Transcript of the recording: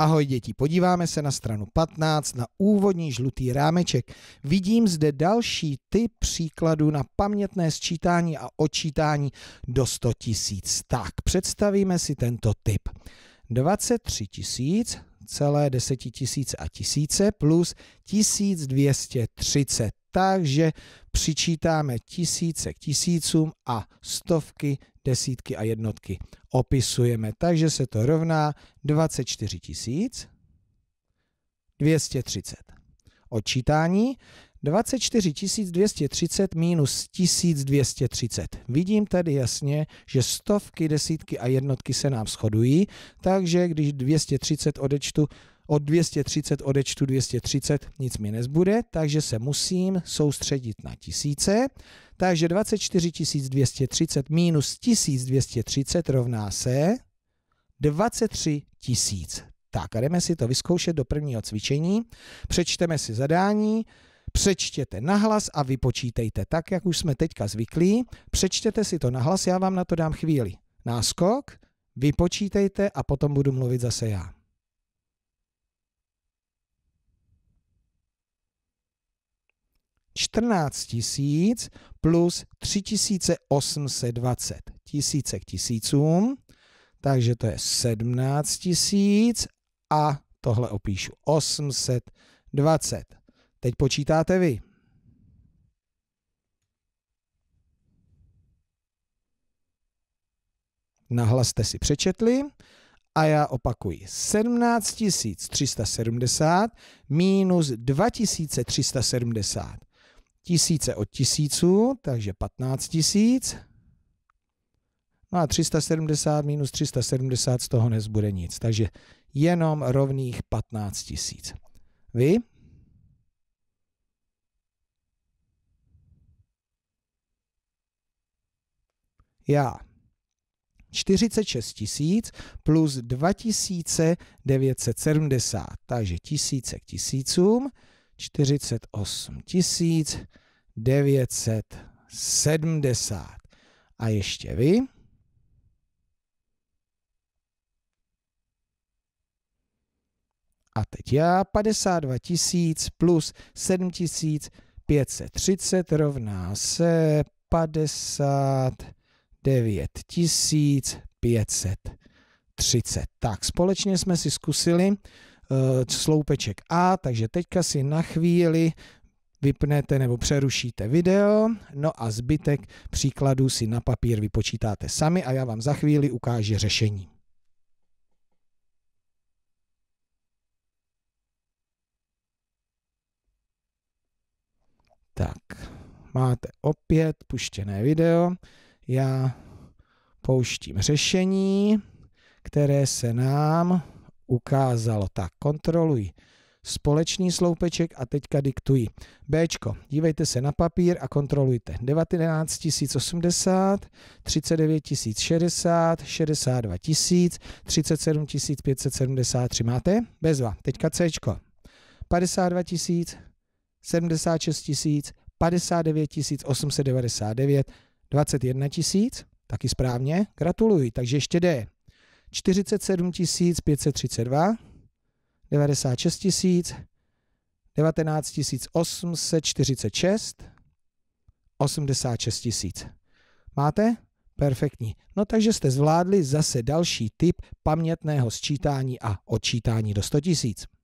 Ahoj děti, podíváme se na stranu 15 na úvodní žlutý rámeček. Vidím zde další typ příkladů na pamětné sčítání a odčítání do 100 tisíc. Tak, představíme si tento typ. 23 tisíc celé desetitisíce a tisíce plus 1230 tak, že přičítáme tisíce k tisícům a stovky, desítky a jednotky. Opisujeme, takže se to rovná 24 tisíc 230. Odčítání 24 230 minus 1230. Vidím tady jasně, že stovky, desítky a jednotky se nám shodují, takže když 230 odečtu, od 230 odečtu 230 nic mi nezbude, takže se musím soustředit na tisíce. Takže 24 230 minus 1230 rovná se 23 000. Tak a jdeme si to vyzkoušet do prvního cvičení. Přečteme si zadání přečtěte nahlas a vypočítejte tak, jak už jsme teďka zvyklí. Přečtěte si to nahlas, já vám na to dám chvíli. Náskok, vypočítejte a potom budu mluvit zase já. Čtrnáct tisíc plus tři Tisíce k tisícům. Takže to je 17 tisíc a tohle opíšu 820. Teď počítáte vy. Nahlas jste si přečetli a já opakuji. 17 370 minus 2370. Tisíce od tisíců, takže 15 000. No a 370 minus 370 z toho nezbude nic. Takže jenom rovných 15 000. Vy? já. 46 tisíc plus 2970, takže tisíce k tisícům, 48 tisíc 970. A ještě vy. A teď já 52 tisíc plus 7530 rovná se 50 000. 9530. Tak, společně jsme si zkusili eh, sloupeček A, takže teďka si na chvíli vypnete nebo přerušíte video, no a zbytek příkladů si na papír vypočítáte sami a já vám za chvíli ukážu řešení. Tak, máte opět puštěné video já pouštím řešení, které se nám ukázalo. Tak, kontroluji společný sloupeček a teďka diktuji. B. Dívejte se na papír a kontrolujte. 19 080, 39 060, 62 000, 37 573. Máte? Bezva. Teďka C. 52 000, 76 000, 59 899, 21 tisíc, taky správně, gratuluji, takže ještě jde. 47 532, 96 tisíc, 19 846, 86 tisíc. Máte? Perfektní. No takže jste zvládli zase další typ pamětného sčítání a odčítání do 100 000.